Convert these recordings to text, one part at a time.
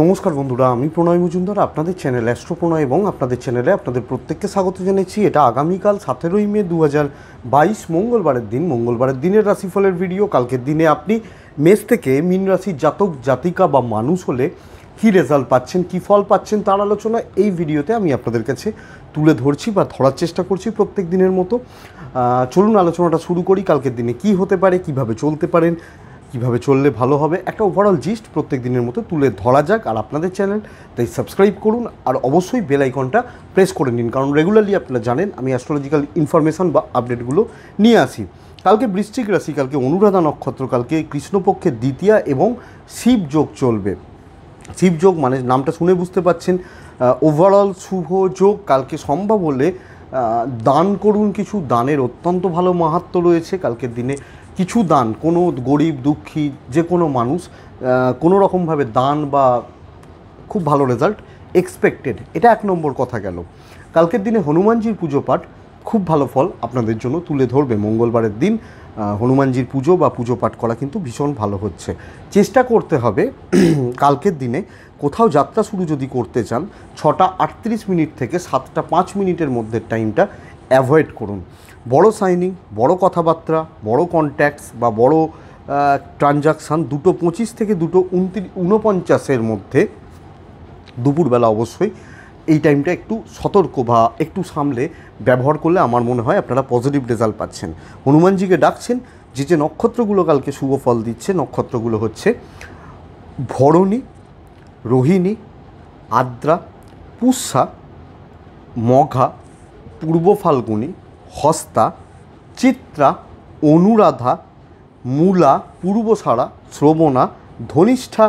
নমস্কার বন্ধুরা আমি প্রণয় মজুমদার আপনাদের চ্যানেল অ্যাস্ট্রো প্রণয় এবং আপনাদের চ্যানেলে আপনাদের প্রত্যেককে স্বাগত জানাচ্ছি এটা আগামীকাল সতেরোই মে দু বাইশ মঙ্গলবারের দিন মঙ্গলবারের দিনের রাশিফলের ভিডিও কালকের দিনে আপনি মেষ থেকে মিন রাশির জাতক জাতিকা বা মানুষ হলে কী রেজাল্ট পাচ্ছেন কী ফল পাচ্ছেন তার আলোচনা এই ভিডিওতে আমি আপনাদের কাছে তুলে ধরছি বা ধরার চেষ্টা করছি প্রত্যেক দিনের মতো চলুন আলোচনাটা শুরু করি কালকের দিনে কি হতে পারে কিভাবে চলতে পারেন কিভাবে চললে ভালো হবে একটা ওভারঅল জিস্ট প্রত্যেক দিনের মতো তুলে ধরা যাক আর আপনাদের চ্যানেল তাই সাবস্ক্রাইব করুন আর অবশ্যই বেল আইকনটা প্রেস করে নিন কারণ রেগুলারলি আপনারা জানেন আমি অ্যাস্ট্রোলজিক্যাল ইনফরমেশন বা আপডেটগুলো নিয়ে আসি কালকে বৃশ্চিক রাশি কালকে অনুরাধা নক্ষত্র কালকে কৃষ্ণপক্ষের দ্বিতীয়া এবং শিবযোগ চলবে শিবযোগ মানে নামটা শুনে বুঝতে পাচ্ছেন ওভারঅল শুভ যোগ কালকে সম্ভব হলে দান করুন কিছু দানের অত্যন্ত ভালো মাহাত্ম রয়েছে কালকের দিনে কিছু দান কোনো গরিব দুঃখী যে কোনো মানুষ কোনো রকমভাবে দান বা খুব ভালো রেজাল্ট এক্সপেক্টেড এটা এক নম্বর কথা গেল কালকের দিনে হনুমানজির পুজো পাঠ খুব ভালো ফল আপনাদের জন্য তুলে ধরবে মঙ্গলবারের দিন হনুমানজির পুজো বা পুজো পাঠ করা কিন্তু ভীষণ ভালো হচ্ছে চেষ্টা করতে হবে কালকের দিনে কোথাও যাত্রা শুরু যদি করতে চান ছটা আটত্রিশ মিনিট থেকে সাতটা পাঁচ মিনিটের মধ্যে টাইমটা অ্যাভয়েড করুন বড় সাইনিং বড় কথাবার্তা বড় কন্ট্যাক্টস বা বড় ট্রানজাকশান দুটো পঁচিশ থেকে দুটো উনত্রিশ ঊনপঞ্চাশের মধ্যে দুপুরবেলা অবশ্যই এই টাইমটা একটু সতর্ক বা একটু সামলে ব্যবহার করলে আমার মনে হয় আপনারা পজিটিভ রেজাল্ট পাচ্ছেন হনুমানজিকে ডাকছেন যে যে নক্ষত্রগুলো কালকে শুভ ফল দিচ্ছে নক্ষত্রগুলো হচ্ছে ভরণী রোহিণী আদ্রা পুষা মঘা পূর্ব ফাল্গুনী হস্তা চিত্রা অনুরাধা মূলা পূর্বসারা শ্রবণা ধনিষ্ঠা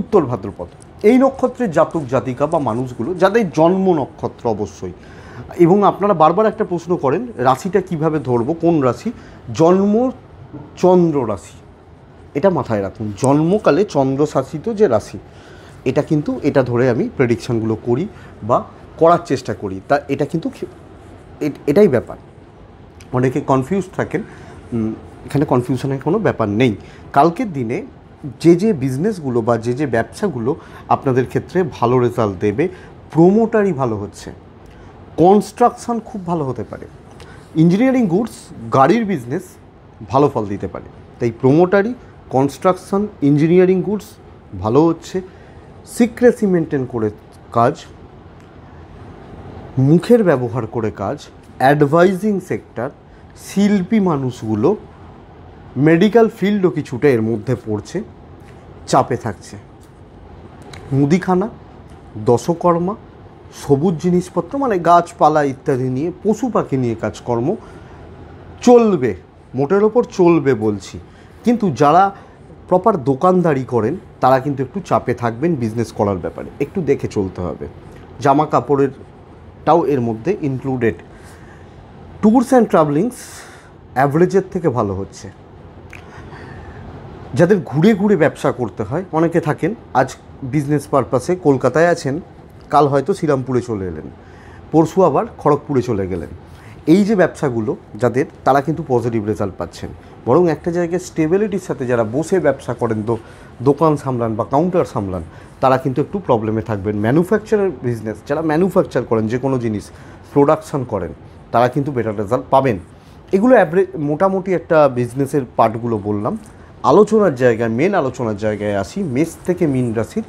উত্তর ভাদ্রপদ এই নক্ষত্রের জাতক জাতিকা বা মানুষগুলো যাদের জন্ম নক্ষত্র অবশ্যই এবং আপনারা বারবার একটা প্রশ্ন করেন রাশিটা কিভাবে ধরবো কোন রাশি জন্ম চন্দ্র রাশি এটা মাথায় রাখুন জন্মকালে চন্দ্রশাসিত যে রাশি এটা কিন্তু এটা ধরে আমি প্রেডিকশানগুলো করি বা করার চেষ্টা করি তা এটা কিন্তু এটাই ব্যাপার অনেকে কনফিউজ থাকেন এখানে কনফিউশনের কোনো ব্যাপার নেই কালকের দিনে যে যে বিজনেসগুলো বা যে যে ব্যবসাগুলো আপনাদের ক্ষেত্রে ভালো রেজাল্ট দেবে প্রোমোটারই ভালো হচ্ছে কনস্ট্রাকশান খুব ভালো হতে পারে ইঞ্জিনিয়ারিং গুডস গাড়ির বিজনেস ভালো ফল দিতে পারে তাই প্রোমোটারই কনস্ট্রাকশান ইঞ্জিনিয়ারিং গুডস ভালো হচ্ছে সিক্রেসি মেনটেন করে কাজ মুখের ব্যবহার করে কাজ অ্যাডভাইজিং সেক্টর শিল্পী মানুষগুলো মেডিকেল ফিল্ডও কিছুটা এর মধ্যে পড়ছে চাপে থাকছে মুদিখানা দশকর্মা সবুজ জিনিসপত্র মানে গাছপালা ইত্যাদি নিয়ে পশু পাখি নিয়ে কাজকর্ম চলবে মোটের ওপর চলবে বলছি কিন্তু যারা প্রপার দোকানদারি করেন তারা কিন্তু একটু চাপে থাকবেন বিজনেস করার ব্যাপারে একটু দেখে চলতে হবে জামা কাপড়ের টাও এর মধ্যে ইনক্লুডেড ট্যুরস অ্যান্ড ট্রাভেলিংস অ্যাভারেজের থেকে ভালো হচ্ছে যাদের ঘুরে ঘুরে ব্যবসা করতে হয় অনেকে থাকেন আজ বিজনেস পারপাসে কলকাতায় আছেন কাল হয়তো শ্রীরামপুরে চলে এলেন পরশু আবার খড়গপুরে চলে গেলেন এই যে ব্যবসাগুলো যাদের তারা কিন্তু পজিটিভ রেজাল্ট পাচ্ছেন বরং একটা জায়গায় স্টেবিলিটির সাথে যারা বসে ব্যবসা করেন তো দোকান সামলান বা কাউন্টার সামলান তারা কিন্তু একটু প্রবলেমে থাকবেন ম্যানুফ্যাকচারের বিজনেস যারা ম্যানুফ্যাকচার করেন যে কোনো জিনিস প্রোডাকশান করেন তারা কিন্তু বেটার রেজাল্ট পাবেন এগুলো অ্যাভারেজ মোটামুটি একটা বিজনেসের পার্টগুলো বললাম আলোচনার জায়গায় মেন আলোচনার জায়গায় আসি মেষ থেকে মিন রাশির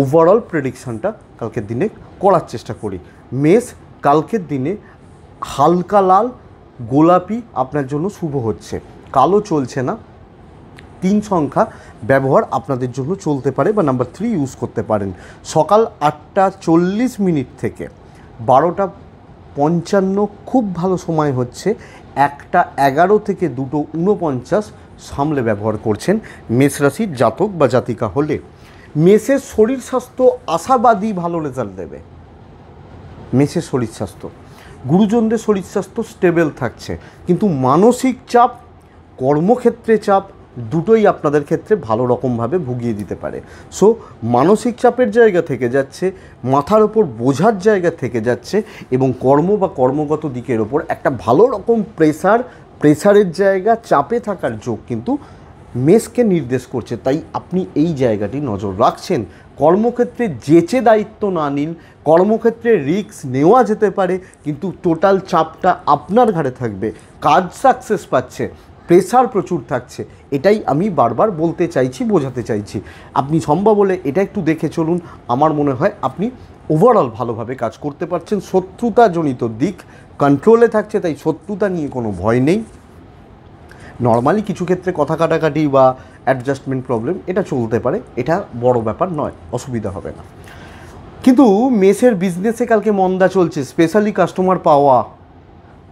ওভারঅল প্রেডিকশানটা কালকের দিনে করার চেষ্টা করি মেষ কালকের দিনে হালকা লাল গোলাপি আপনার জন্য শুভ হচ্ছে কালো চলছে না তিন সংখ্যা ব্যবহার আপনাদের জন্য চলতে পারে বা নাম্বার থ্রি ইউজ করতে পারেন সকাল আটটা চল্লিশ মিনিট থেকে বারোটা পঞ্চান্ন খুব ভালো সময় হচ্ছে একটা এগারো থেকে দুটো ঊনপঞ্চাশ সামলে ব্যবহার করছেন মেষরাশির জাতক বা জাতিকা হলে মেষের শরীর স্বাস্থ্য আশাবাদী ভালো রেজাল্ট দেবে মেষের শরীর স্বাস্থ্য গুরুজনদের শরীর স্বাস্থ্য স্টেবেল থাকছে কিন্তু মানসিক চাপ কর্মক্ষেত্রে চাপ দুটোই আপনাদের ক্ষেত্রে ভালো রকমভাবে ভুগিয়ে দিতে পারে সো মানসিক চাপের জায়গা থেকে যাচ্ছে মাথার ওপর বোঝার জায়গা থেকে যাচ্ছে এবং কর্ম বা কর্মগত দিকের ওপর একটা ভালো রকম প্রেসার প্রেসারের জায়গা চাপে থাকার যোগ কিন্তু মেসকে নির্দেশ করছে তাই আপনি এই জায়গাটি নজর রাখছেন কর্মক্ষেত্রে যেচে দায়িত্ব না নিন কর্মক্ষেত্রে রিক্স নেওয়া যেতে পারে কিন্তু টোটাল চাপটা আপনার ঘাড়ে থাকবে কাজ সাকসেস পাচ্ছে প্রেশার প্রচুর থাকছে এটাই আমি বারবার বলতে চাইছি বোঝাতে চাইছি আপনি সম্ভব হলে এটা একটু দেখে চলুন আমার মনে হয় আপনি ওভারঅল ভালোভাবে কাজ করতে পারছেন শত্রুতাজনিত দিক কন্ট্রোলে থাকছে তাই শত্রুতা নিয়ে কোনো ভয় নেই নর্মালি কিছু ক্ষেত্রে কথা কাটাকাটি বা অ্যাডজাস্টমেন্ট প্রবলেম এটা চলতে পারে এটা বড় ব্যাপার নয় অসুবিধা হবে না কিন্তু মেসের বিজনেসে কালকে মন্দা চলছে স্পেশালি কাস্টমার পাওয়া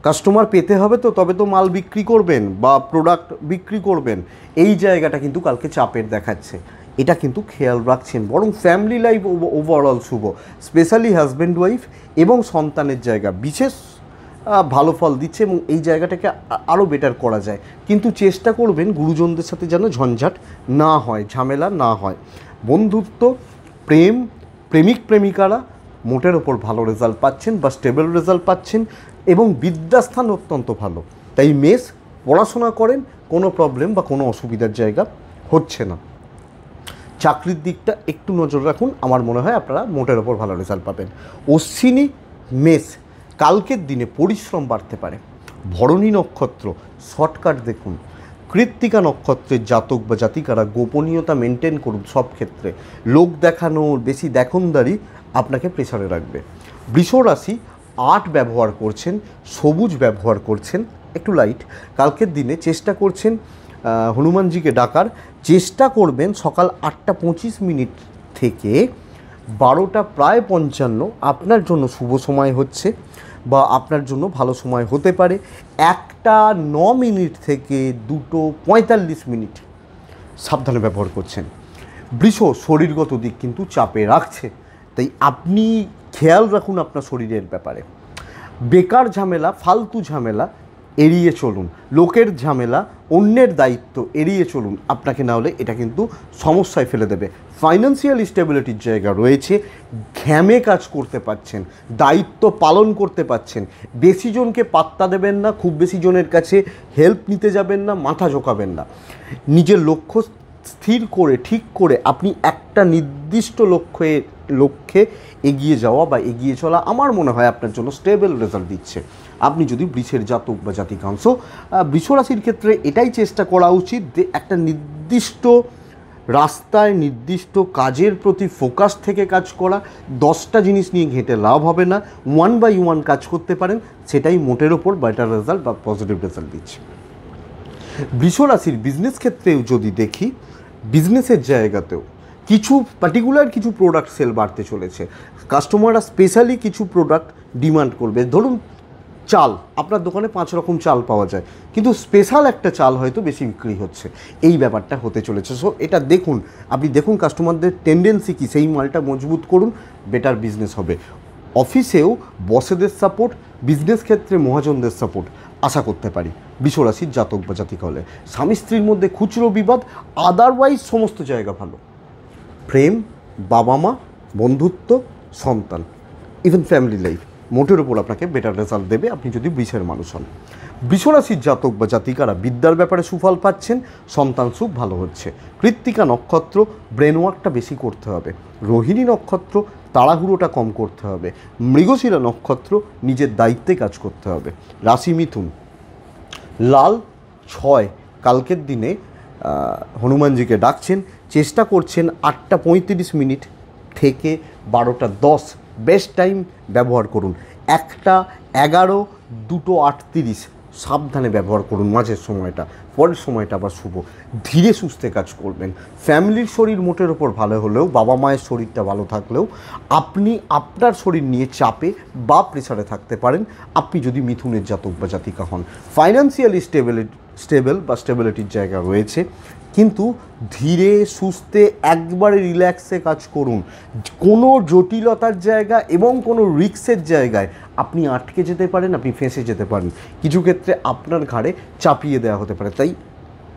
কাস্টমার পেতে হবে তো তবে তো মাল বিক্রি করবেন বা প্রোডাক্ট বিক্রি করবেন এই জায়গাটা কিন্তু কালকে চাপের দেখাচ্ছে এটা কিন্তু খেয়াল রাখছেন বরং ফ্যামিলি লাইফ ওভারঅল শুভ স্পেশালি হাজব্যান্ড ওয়াইফ এবং সন্তানের জায়গা বিশেষ ভালো ফল দিচ্ছে এবং এই জায়গাটাকে আরও বেটার করা যায় কিন্তু চেষ্টা করবেন গুরুজনদের সাথে যেন ঝঞ্ঝাট না হয় ঝামেলা না হয় বন্ধুত্ব প্রেম প্রেমিক প্রেমিকারা মোটের ওপর ভালো রেজাল্ট পাচ্ছেন বা স্টেবল রেজাল্ট পাচ্ছেন এবং বিদ্যাস্থান অত্যন্ত ভালো তাই মেস পড়াশোনা করেন কোনো প্রবলেম বা কোনো অসুবিধার জায়গা হচ্ছে না চাকরির দিকটা একটু নজর রাখুন আমার মনে হয় আপনারা মোটের ওপর ভালো রেজাল্ট পাবেন অশ্বিনী মেষ কালকের দিনে পরিশ্রম বাড়তে পারে ভরণী নক্ষত্র শর্টকাট দেখুন কৃত্তিকা নক্ষত্রের জাতক বা জাতিকারা গোপনীয়তা মেনটেন করুন সব ক্ষেত্রে লোক দেখানোর বেশি দেখনদারি আপনাকে প্রেশারে রাখবে বৃষ রাশি আর্ট ব্যবহার করছেন সবুজ ব্যবহার করছেন একটু লাইট কালকের দিনে চেষ্টা করছেন হনুমানজিকে ডাকার চেষ্টা করবেন সকাল আটটা পঁচিশ মিনিট থেকে বারোটা প্রায় পঞ্চান্ন আপনার জন্য শুভ সময় হচ্ছে বা আপনার জন্য ভালো সময় হতে পারে একটা ন মিনিট থেকে দুটো পঁয়তাল্লিশ মিনিট সাবধানে ব্যবহার করছেন বৃষ শরীরগত দিক কিন্তু চাপে রাখছে তাই আপনি খেয়াল রাখুন আপনার শরীরের ব্যাপারে বেকার ঝামেলা ফালতু ঝামেলা এড়িয়ে চলুন লোকের ঝামেলা অন্যের দায়িত্ব এড়িয়ে চলুন আপনাকে না হলে এটা কিন্তু সমস্যায় ফেলে দেবে ফাইন্যান্সিয়াল স্টেবিলিটির জায়গা রয়েছে ঘ্যামে কাজ করতে পারছেন দায়িত্ব পালন করতে পারছেন বেশি জনকে পাত্তা দেবেন না খুব বেশি জনের কাছে হেল্প নিতে যাবেন না মাথা ঝোঁকাবেন না নিজের লক্ষ্য স্থির করে ঠিক করে আপনি একটা নির্দিষ্ট লক্ষ্যে লক্ষ্যে এগিয়ে যাওয়া বা এগিয়ে চলা আমার মনে হয় আপনার জন্য স্টেবল রেজাল্ট দিচ্ছে আপনি যদি বৃষের জাতক বা জাতিকাংশ বৃষরাশির ক্ষেত্রে এটাই চেষ্টা করা উচিত যে একটা নির্দিষ্ট রাস্তায় নির্দিষ্ট কাজের প্রতি ফোকাস থেকে কাজ করা দশটা জিনিস নিয়ে ঘেঁটে লাভ হবে না ওয়ান বাই ওয়ান কাজ করতে পারেন সেটাই মোটের ওপর বেটার রেজাল্ট বা পজিটিভ রেজাল্ট দিচ্ছে বৃষরাশির বিজনেস ক্ষেত্রেও যদি দেখি বিজনেসের জায়গাতেও কিছু পার্টিকুলার কিছু প্রোডাক্ট সেল বাড়তে চলেছে কাস্টমাররা স্পেশালি কিছু প্রোডাক্ট ডিমান্ড করবে ধরুন চাল আপনার দোকানে পাঁচ রকম চাল পাওয়া যায় কিন্তু স্পেশাল একটা চাল হয়তো বেশি বিক্রি হচ্ছে এই ব্যাপারটা হতে চলেছে সো এটা দেখুন আপনি দেখুন কাস্টমারদের টেন্ডেন্সি কী সেই মালটা মজবুত করুন বেটার বিজনেস হবে অফিসেও বসেদের সাপোর্ট বিজনেস ক্ষেত্রে মহাজনদের সাপোর্ট আশা করতে পারি বিশ্বরাশির জাতক বা জাতিকা হলে স্বামী স্ত্রীর মধ্যে খুচরো বিবাদ আদারওয়াইজ সমস্ত জায়গা ভালো প্রেম বাবা মা বন্ধুত্ব সন্তান ইভেন ফ্যামিলি লাইফ মোটের ওপর আপনাকে বেটার রেজাল্ট দেবে আপনি যদি বৃষের মানুষ হন বিশ্বরাশির জাতক বা জাতিকারা বিদ্যার ব্যাপারে সুফল পাচ্ছেন সন্তান সুখ ভালো হচ্ছে কৃত্তিকা নক্ষত্র ব্রেনওয়ার্কটা বেশি করতে হবে রোহিণী নক্ষত্র তাড়াহুড়োটা কম করতে হবে মৃগশিরা নক্ষত্র নিজের দায়িত্বে কাজ করতে হবে রাশি মিথুন লাল ছয় কালকের দিনে হনুমানজিকে ডাকছেন চেষ্টা করছেন আটটা পঁয়ত্রিশ মিনিট থেকে বারোটা দশ বেস্ট টাইম ব্যবহার করুন একটা এগারো দুটো আটত্রিশ সাবধানে ব্যবহার করুন মাঝের সময়টা পরের সময়টা আবার শুভ ধীরে সুস্থে কাজ করবেন ফ্যামিলির শরীর মোটের ওপর ভালো হলেও বাবা মায়ের শরীরটা ভালো থাকলেও আপনি আপনার শরীর নিয়ে চাপে বা প্রেসারে থাকতে পারেন আপনি যদি মিথুনের জাতক বা জাতিকা হন ফাইন্যান্সিয়ালি স্টেবিলিটি স্টেবল বা স্টেবিলিটির জায়গা রয়েছে কিন্তু ধীরে সুস্থে একবারে রিল্যাক্সে কাজ করুন কোনো জটিলতার জায়গা এবং কোনো রিক্সের জায়গায় আপনি আটকে যেতে পারেন আপনি ফেঁসে যেতে পারেন কিছু ক্ষেত্রে আপনার ঘাড়ে চাপিয়ে দেওয়া হতে পারে তাই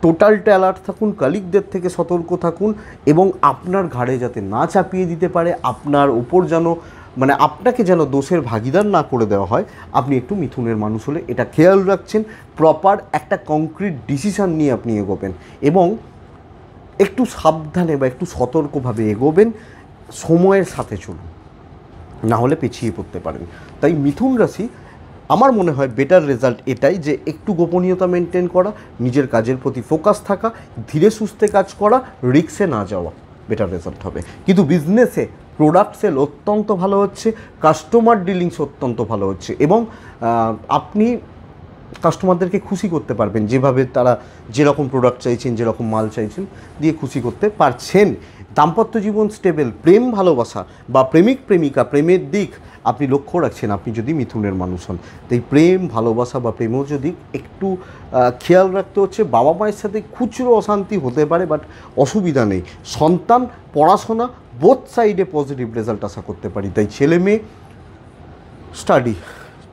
টোটালটা অ্যালার্ট থাকুন কালিকদের থেকে সতর্ক থাকুন এবং আপনার ঘাড়ে যাতে না চাপিয়ে দিতে পারে আপনার ওপর যেন মানে আপনাকে যেন দোষের ভাগিদার না করে দেওয়া হয় আপনি একটু মিথুনের মানুষ হলে এটা খেয়াল রাখছেন প্রপার একটা কংক্রিট ডিসিশান নিয়ে আপনি এগোবেন এবং একটু সাবধানে বা একটু সতর্কভাবে এগোবেন সময়ের সাথে চলুন না হলে পিছিয়ে পড়তে পারেন তাই মিথুন রাশি আমার মনে হয় বেটার রেজাল্ট এটাই যে একটু গোপনীয়তা মেনটেন করা নিজের কাজের প্রতি ফোকাস থাকা ধীরে সুস্থে কাজ করা রিক্সে না যাওয়া বেটার রেজাল্ট হবে কিন্তু বিজনেসে প্রোডাক্ট সেল অত্যন্ত ভালো হচ্ছে কাস্টমার ডিলিংস অত্যন্ত ভালো হচ্ছে এবং আপনি কাস্টমারদেরকে খুশি করতে পারবেন যেভাবে তারা যেরকম প্রোডাক্ট চাইছেন যেরকম মাল চাইছেন দিয়ে খুশি করতে পারছেন দাম্পত্য জীবন স্টেবল প্রেম ভালোবাসা বা প্রেমিক প্রেমিকা প্রেমের দিক আপনি লক্ষ্য রাখছেন আপনি যদি মিথুনের মানুষ হন তাই প্রেম ভালোবাসা বা প্রেমজ দিক একটু খেয়াল রাখতে হচ্ছে বাবা মায়ের সাথে খুচরো অশান্তি হতে পারে বাট অসুবিধা নেই সন্তান পড়াশোনা বোথ সাইডে পজিটিভ রেজাল্ট আশা করতে পারি তাই ছেলে মেয়ে স্টাডি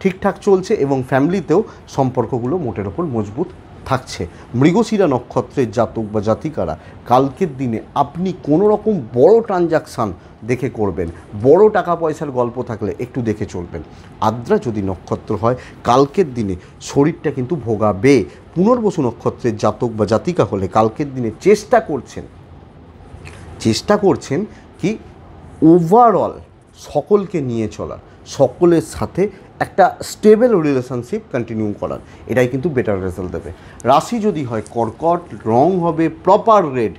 ঠিকঠাক চলছে এবং ফ্যামিলিতেও সম্পর্কগুলো মোটের ওপর মজবুত থাকছে মৃগশিরা নক্ষত্রের জাতক বা জাতিকারা কালকের দিনে আপনি কোনো রকম বড় ট্রানজাকশান দেখে করবেন বড় টাকা পয়সার গল্প থাকলে একটু দেখে চলবেন আদ্রা যদি নক্ষত্র হয় কালকের দিনে শরীরটা কিন্তু ভোগাবে পুনর্বসু নক্ষত্রের জাতক বা জাতিকা হলে কালকের দিনে চেষ্টা করছেন চেষ্টা করছেন কি ওভারঅল সকলকে নিয়ে চলার সকলের সাথে একটা স্টেবল রিলেশনশিপ কন্টিনিউ করার এটাই কিন্তু বেটার রেজাল্ট দেবে রাশি যদি হয় কর্কট রং হবে প্রপার রেড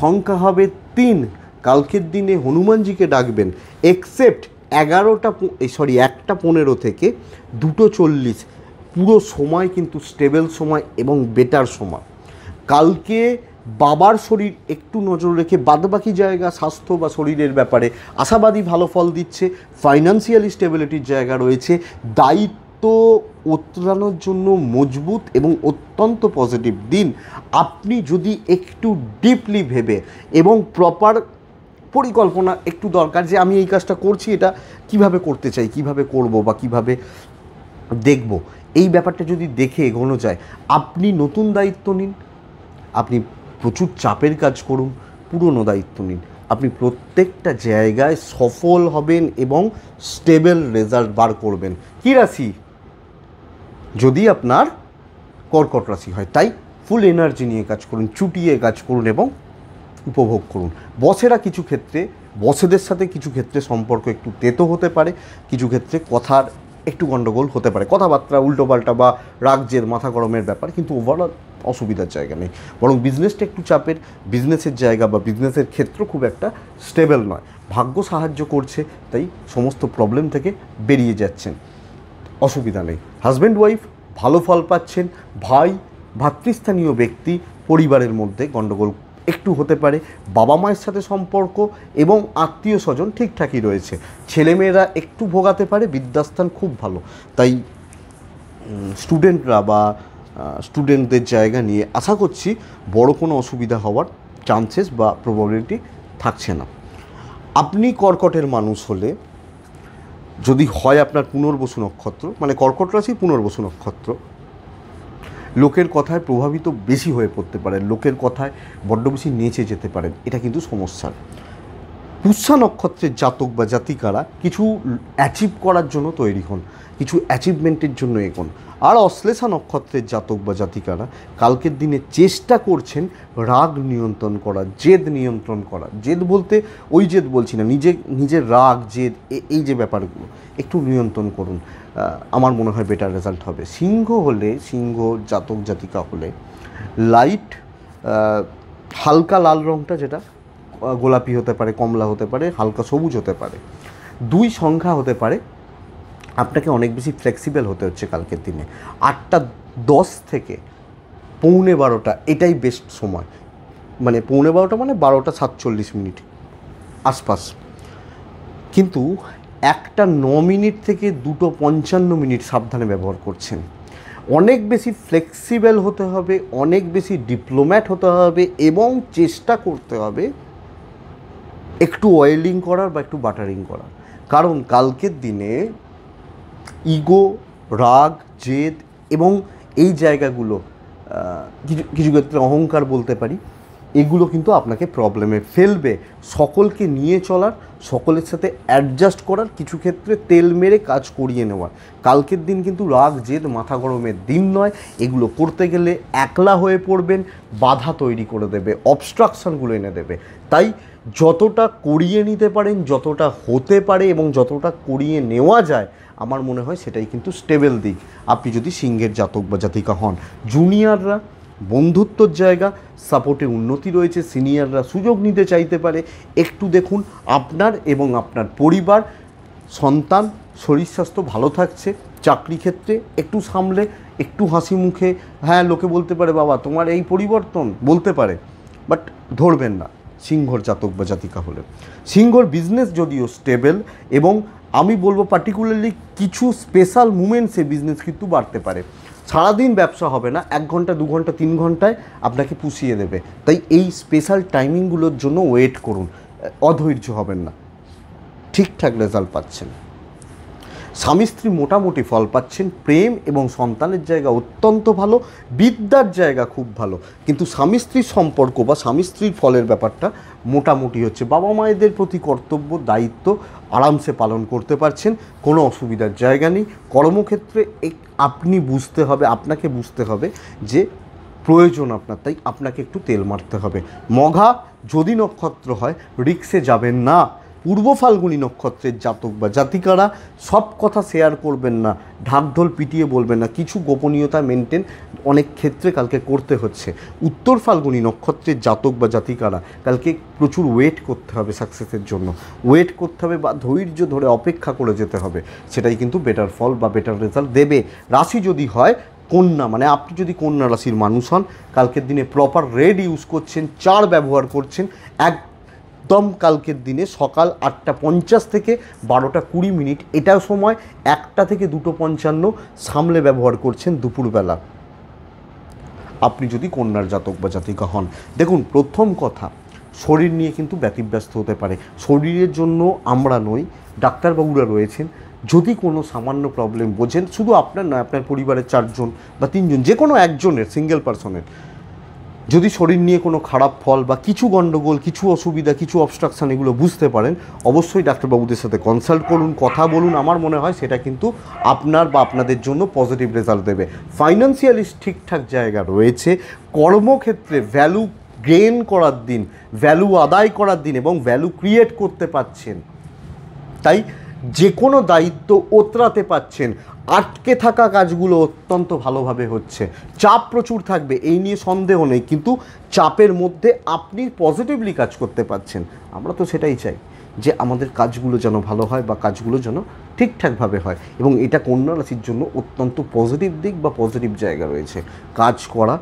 সংখ্যা হবে তিন কালকের দিনে হনুমানজিকে ডাকবেন এক্সেপ্ট এগারোটা সরি একটা পনেরো থেকে দুটো চল্লিশ পুরো সময় কিন্তু স্টেবল সময় এবং বেটার সময় কালকে বাবার শরীর একটু নজর রেখে বাদবাকি জায়গা স্বাস্থ্য বা শরীরের ব্যাপারে আশাবাদী ভালো ফল দিচ্ছে ফাইন্যান্সিয়াল স্টেবিলিটির জায়গা রয়েছে দায়িত্ব ওতরানোর জন্য মজবুত এবং অত্যন্ত পজিটিভ দিন আপনি যদি একটু ডিপলি ভেবে এবং প্রপার পরিকল্পনা একটু দরকার যে আমি এই কাজটা করছি এটা কিভাবে করতে চাই কিভাবে করব বা কিভাবে দেখব এই ব্যাপারটা যদি দেখে এগোনো যায় আপনি নতুন দায়িত্ব নিন আপনি প্রচুর চাপের কাজ করুন পুরনো দায়িত্ব নিন আপনি প্রত্যেকটা জায়গায় সফল হবেন এবং স্টেবল রেজাল্ট বার করবেন কি রাশি যদি আপনার কর্কট রাশি হয় তাই ফুল এনার্জি নিয়ে কাজ করুন চুটিয়ে কাজ করুন এবং উপভোগ করুন বসেরা কিছু ক্ষেত্রে বসেদের সাথে কিছু ক্ষেত্রে সম্পর্ক একটু তেতো হতে পারে কিছু ক্ষেত্রে কথার একটু গণ্ডগোল হতে পারে কথাবার্তা উল্টোপাল্টা বা রাগ্যের মাথা গরমের ব্যাপার কিন্তু ওভারঅল অসুবিধার জায়গা নেই বরং বিজনেসটা একটু চাপের বিজনেসের জায়গা বা বিজনেসের ক্ষেত্র খুব একটা স্টেবল নয় ভাগ্য সাহায্য করছে তাই সমস্ত প্রবলেম থেকে বেরিয়ে যাচ্ছেন অসুবিধা নেই হাজব্যান্ড ওয়াইফ ভালো ফল পাচ্ছেন ভাই ভাতৃস্থানীয় ব্যক্তি পরিবারের মধ্যে গণ্ডগোল একটু হতে পারে বাবা মায়ের সাথে সম্পর্ক এবং আত্মীয় স্বজন ঠিকঠাকই রয়েছে ছেলেমেয়েরা একটু ভোগাতে পারে বিদ্যাস্থান খুব ভালো তাই স্টুডেন্টরা বা স্টুডেন্টদের জায়গা নিয়ে আশা করছি বড় কোনো অসুবিধা হওয়ার চান্সেস বা প্রবাবিলিটি থাকছে না আপনি কর্কটের মানুষ হলে যদি হয় আপনার পুনর্বসু নক্ষত্র মানে কর্কট রাশি পুনর্বসু নক্ষত্র লোকের কথায় প্রভাবিত বেশি হয়ে পড়তে পারেন লোকের কথায় বড্ড বেশি নেচে যেতে পারেন এটা কিন্তু সমস্যার পুষ্যা নক্ষত্রের জাতক বা জাতিকারা কিছু অ্যাচিভ করার জন্য তৈরি হন কিছু অ্যাচিভমেন্টের জন্য এগোন আর অশ্লেষা নক্ষত্রের জাতক বা জাতিকারা কালকের দিনে চেষ্টা করছেন রাগ নিয়ন্ত্রণ করা জেদ নিয়ন্ত্রণ করা জেদ বলতে ওই জেদ বলছি না নিজে নিজের রাগ জেদ এই যে ব্যাপারগুলো একটু নিয়ন্ত্রণ করুন আমার মনে হয় বেটার রেজাল্ট হবে সিংহ হলে সিংহ জাতক জাতিকা হলে লাইট হালকা লাল রঙটা যেটা গোলাপি হতে পারে কমলা হতে পারে হালকা সবুজ হতে পারে দুই সংখ্যা হতে পারে আপনাকে অনেক বেশি ফ্লেক্সিবল হতে হচ্ছে কালকের দিনে আটটা দশ থেকে পৌনে বারোটা এটাই বেস্ট সময় মানে পৌনে বারোটা মানে বারোটা সাতচল্লিশ মিনিট আশপাশ কিন্তু একটা ন মিনিট থেকে দুটো পঞ্চান্ন মিনিট সাবধানে ব্যবহার করছেন অনেক বেশি ফ্লেক্সিবল হতে হবে অনেক বেশি ডিপ্লোম্যাট হতে হবে এবং চেষ্টা করতে হবে একটু অয়েলিং করার বা একটু বাটারিং করার কারণ কালকের দিনে ইগো রাগ জেদ এবং এই জায়গাগুলো কিছু কিছু ক্ষেত্রে অহংকার বলতে পারি এগুলো কিন্তু আপনাকে প্রবলেমে ফেলবে সকলকে নিয়ে চলার সকলের সাথে অ্যাডজাস্ট করার কিছু ক্ষেত্রে তেল মেরে কাজ করিয়ে নেওয়ার কালকের দিন কিন্তু রাগ জেদ মাথা গরমের দিন নয় এগুলো করতে গেলে একলা হয়ে পড়বেন বাধা তৈরি করে দেবে অবস্ট্রাকশানগুলো এনে দেবে তাই যতটা করিয়ে নিতে পারেন যতটা হতে পারে এবং যতটা করিয়ে নেওয়া যায় আমার মনে হয় সেটাই কিন্তু স্টেবেল দিক আপনি যদি সিংহের জাতক বা জাতিকা হন জুনিয়ররা বন্ধুত্বর জায়গা সাপোর্টে উন্নতি রয়েছে সিনিয়ররা সুযোগ নিতে চাইতে পারে একটু দেখুন আপনার এবং আপনার পরিবার সন্তান শরীর স্বাস্থ্য ভালো থাকছে চাকরি ক্ষেত্রে একটু সামলে একটু হাসি মুখে হ্যাঁ লোকে বলতে পারে বাবা তোমার এই পরিবর্তন বলতে পারে বাট ধরবেন না সিংহর জাতক বা জাতিকা হলে সিংহর বিজনেস যদিও স্টেবল এবং আমি বলবো পার্টিকুলারলি কিছু স্পেশাল মুমেন্টসে বিজনেস কিন্তু বাড়তে পারে সারাদিন ব্যবসা হবে না এক ঘন্টা দু ঘন্টা তিন ঘন্টায় আপনাকে পুষিয়ে দেবে তাই এই স্পেশাল টাইমিংগুলোর জন্য ওয়েট করুন অধৈর্য হবেন না ঠিকঠাক রেজাল্ট পাচ্ছেন স্বামী স্ত্রী মোটামুটি ফল পাচ্ছেন প্রেম এবং সন্তানের জায়গা অত্যন্ত ভালো বিদ্যার জায়গা খুব ভালো কিন্তু স্বামী স্ত্রীর সম্পর্ক বা স্বামী স্ত্রীর ফলের ব্যাপারটা মোটামুটি হচ্ছে বাবা মায়েদের প্রতি কর্তব্য দায়িত্ব আরামসে পালন করতে পারছেন কোনো অসুবিধার জায়গা নেই কর্মক্ষেত্রে আপনি বুঝতে হবে আপনাকে বুঝতে হবে যে প্রয়োজন আপনার তাই আপনাকে একটু তেল মারতে হবে মঘা যদি নক্ষত্র হয় রিক্সে যাবেন না পূর্ব ফাল্গুনি নক্ষত্রের জাতক বা জাতিকারা সব কথা শেয়ার করবেন না ঢাকঢোল পিটিয়ে বলবেন না কিছু গোপনীয়তা মেনটেন অনেক ক্ষেত্রে কালকে করতে হচ্ছে উত্তর ফাল্গুনি নক্ষত্রের জাতক বা জাতিকারা কালকে প্রচুর ওয়েট করতে হবে সাকসেসের জন্য ওয়েট করতে হবে বা ধৈর্য ধরে অপেক্ষা করে যেতে হবে সেটাই কিন্তু বেটার ফল বা বেটার রেজাল্ট দেবে রাশি যদি হয় কন্যা মানে আপনি যদি কন্যা রাশির মানুষ হন কালকের দিনে প্রপার রেড ইউজ করছেন চার ব্যবহার করছেন এক একদম কালকের দিনে সকাল আটটা পঞ্চাশ থেকে বারোটা কুড়ি মিনিট এটা সময় একটা থেকে দুটো পঞ্চান্ন সামলে ব্যবহার করছেন দুপুরবেলা আপনি যদি কন্যার জাতক বা জাতিকা হন দেখুন প্রথম কথা শরীর নিয়ে কিন্তু ব্যতিব্যস্ত হতে পারে শরীরের জন্য আমরা নই ডাক্তারবাবুরা রয়েছেন যদি কোনো সামান্য প্রবলেম বোঝেন শুধু আপনার নয় আপনার পরিবারের চারজন বা তিনজন যে কোনো একজনের সিঙ্গেল পার্সনের যদি শরীর নিয়ে কোনো খারাপ ফল বা কিছু গণ্ডগোল কিছু অসুবিধা কিছু অবস্ট্রাকশান এগুলো বুঝতে পারেন অবশ্যই ডাক্তারবাবুদের সাথে কনসাল্ট করুন কথা বলুন আমার মনে হয় সেটা কিন্তু আপনার বা আপনাদের জন্য পজিটিভ রেজাল্ট দেবে ফাইন্যান্সিয়ালি ঠিকঠাক জায়গা রয়েছে কর্মক্ষেত্রে ভ্যালু গেন করার দিন ভ্যালু আদায় করার দিন এবং ভ্যালু ক্রিয়েট করতে পাচ্ছেন তাই যে কোনো দায়িত্ব ওতরাতে পাচ্ছেন আটকে থাকা কাজগুলো অত্যন্ত ভালোভাবে হচ্ছে চাপ প্রচুর থাকবে এই নিয়ে সন্দেহ নেই কিন্তু চাপের মধ্যে আপনি পজিটিভলি কাজ করতে পারছেন আমরা তো সেটাই চাই যে আমাদের কাজগুলো যেন ভালো হয় বা কাজগুলো যেন ঠিকঠাকভাবে হয় এবং এটা কন্যা রাশির জন্য অত্যন্ত পজিটিভ দিক বা পজিটিভ জায়গা রয়েছে কাজ করা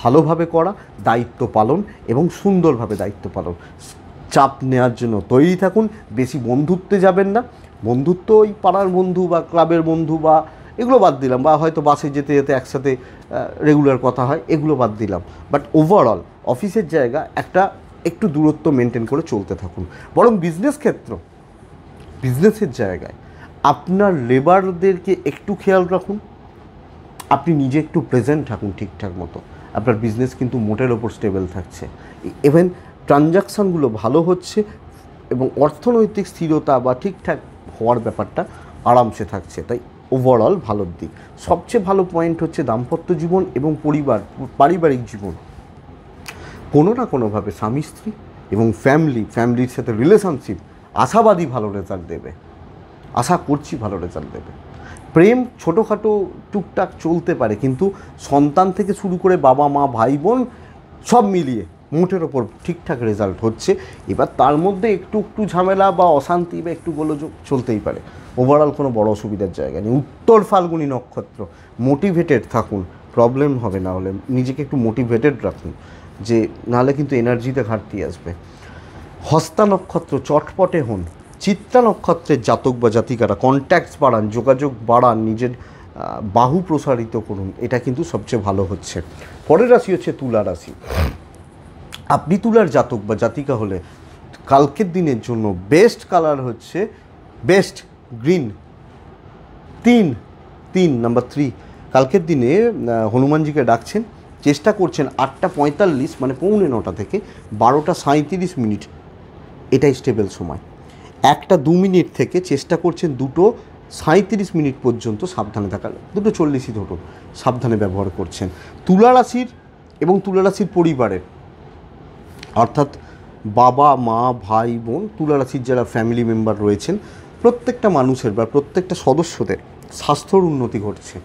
ভালোভাবে করা দায়িত্ব পালন এবং সুন্দরভাবে দায়িত্ব পালন চাপ নেওয়ার জন্য তৈরি থাকুন বেশি বন্ধুত্বে যাবেন না বন্ধুত্ব ওই পাড়ার বন্ধু বা ক্লাবের বন্ধু বা এগুলো বাদ দিলাম বা হয়তো বাসে যেতে যেতে একসাথে রেগুলার কথা হয় এগুলো বাদ দিলাম বাট ওভারঅল অফিসের জায়গা একটা একটু দূরত্ব মেনটেন করে চলতে থাকুন বরং বিজনেস ক্ষেত্র বিজনেসের জায়গায় আপনার লেবারদেরকে একটু খেয়াল রাখুন আপনি নিজে একটু প্রেজেন্ট থাকুন ঠিকঠাক মতো আপনার বিজনেস কিন্তু মোটের ওপর স্টেবল থাকছে ইভেন ট্রানজাকশানগুলো ভালো হচ্ছে এবং অর্থনৈতিক স্থিরতা বা ঠিকঠাক হওয়ার ব্যাপারটা আরামসে থাকছে তাই ওভারঅল ভালোর দিক সবচেয়ে ভালো পয়েন্ট হচ্ছে দাম্পত্য জীবন এবং পরিবার পারিবারিক জীবন কোনো না কোনোভাবে স্বামী স্ত্রী এবং ফ্যামিলি ফ্যামিলির সাথে রিলেশনশিপ আশাবাদী ভালো রেজাল্ট দেবে আশা করছি ভালো রেজাল্ট দেবে প্রেম ছোটোখাটো টুকটাক চলতে পারে কিন্তু সন্তান থেকে শুরু করে বাবা মা ভাই বোন সব মিলিয়ে মোটের ওপর ঠিকঠাক রেজাল্ট হচ্ছে এবার তার মধ্যে একটু একটু ঝামেলা বা অশান্তি বা একটু গোলযোগ চলতেই পারে ওভারঅল কোনো বড় অসুবিধার জায়গা নেই উত্তর ফাল্গুনি নক্ষত্র মোটিভেটেড থাকুন প্রবলেম হবে না হলে নিজেকে একটু মোটিভেটেড রাখুন যে নাহলে কিন্তু এনার্জিতে ঘাটতি আসবে হস্তা নক্ষত্র চটপটে হন চিত্তা নক্ষত্রের জাতক বা জাতিকারা কন্ট্যাক্টস বাড়ান যোগাযোগ বাড়ান নিজের বাহু প্রসারিত করুন এটা কিন্তু সবচেয়ে ভালো হচ্ছে পরের রাশি হচ্ছে তুলা রাশি আপনি তুলার জাতক বা জাতিকা হলে কালকের দিনের জন্য বেস্ট কালার হচ্ছে বেস্ট গ্রিন তিন তিন নাম্বার থ্রি কালকের দিনে হনুমানজিকে ডাকছেন চেষ্টা করছেন আটটা পঁয়তাল্লিশ মানে পৌনে নটা থেকে বারোটা সাঁত্রিশ মিনিট এটাই স্টেবল সময় একটা দু মিনিট থেকে চেষ্টা করছেন দুটো সাঁত্রিশ মিনিট পর্যন্ত সাবধানে থাকার দুটো চল্লিশই ধরুন সাবধানে ব্যবহার করছেন তুলা রাশির এবং তুলা রাশির পরিবারের অর্থাৎ বাবা মা ভাই বোন তুলারাশির যারা ফ্যামিলি মেম্বার রয়েছেন প্রত্যেকটা মানুষের বা প্রত্যেকটা সদস্যদের স্বাস্থ্যর উন্নতি ঘটছে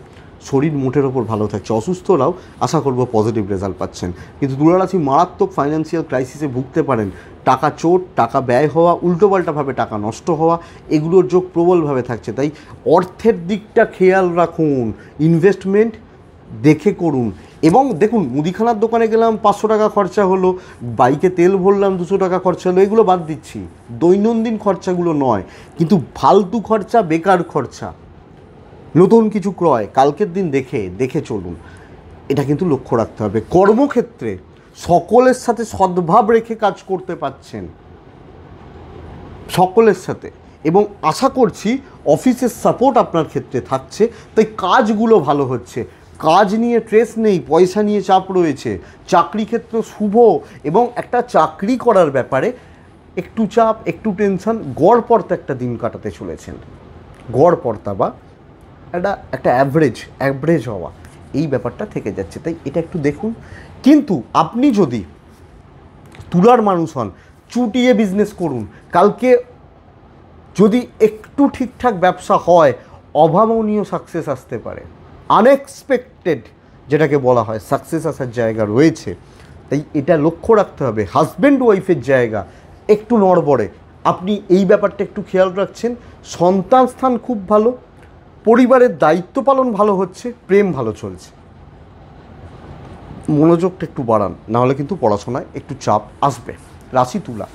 শরীর মোটের ওপর ভালো থাকছে অসুস্থরাও আশা করব পজিটিভ রেজাল্ট পাচ্ছেন কিন্তু তুলারাশি মারাত্মক ফাইন্যান্সিয়াল ক্রাইসিসে ভুগতে পারেন টাকা চোট টাকা ব্যয় হওয়া উল্টোপাল্টাভাবে টাকা নষ্ট হওয়া এগুলোর যোগ প্রবলভাবে থাকছে তাই অর্থের দিকটা খেয়াল রাখুন ইনভেস্টমেন্ট দেখে করুন এবং দেখুন মুদিখানার দোকানে গেলাম পাঁচশো টাকা খরচা হলো বাইকে তেল ভরলাম দুশো টাকা খরচা হলো এগুলো বাদ দিচ্ছি দৈনন্দিন খরচাগুলো নয় কিন্তু ফালতু খরচা বেকার খরচা নতুন কিছু ক্রয় কালকের দিন দেখে দেখে চলুন এটা কিন্তু লক্ষ্য রাখতে হবে কর্মক্ষেত্রে সকলের সাথে সদ্ভাব রেখে কাজ করতে পাচ্ছেন সকলের সাথে এবং আশা করছি অফিসের সাপোর্ট আপনার ক্ষেত্রে থাকছে তাই কাজগুলো ভালো হচ্ছে কাজ নিয়ে ট্রেস নেই পয়সা নিয়ে চাপ রয়েছে চাকরি ক্ষেত্র শুভ এবং একটা চাকরি করার ব্যাপারে একটু চাপ একটু টেনশন গড়পর্তা একটা দিন কাটাতে চলেছেন গড়পর্তা বা একটা একটা অ্যাভারেজ অ্যাভারেজ হওয়া এই ব্যাপারটা থেকে যাচ্ছে তাই এটা একটু দেখুন কিন্তু আপনি যদি তুলার মানুষ হন চুটিয়ে বিজনেস করুন কালকে যদি একটু ঠিকঠাক ব্যবসা হয় অভাবনীয় সাকসেস আসতে পারে আনএক্সপেক্টেড যেটাকে বলা হয় সাকসেস আসার জায়গা রয়েছে তাই এটা লক্ষ্য রাখতে হবে হাজব্যান্ড ওয়াইফের জায়গা একটু নড়বড়ে আপনি এই ব্যাপারটা একটু খেয়াল রাখছেন সন্তান স্থান খুব ভালো পরিবারের দায়িত্ব পালন ভালো হচ্ছে প্রেম ভালো চলছে মনোযোগটা একটু বাড়ান নাহলে কিন্তু পড়াশোনায় একটু চাপ আসবে রাশি তুলা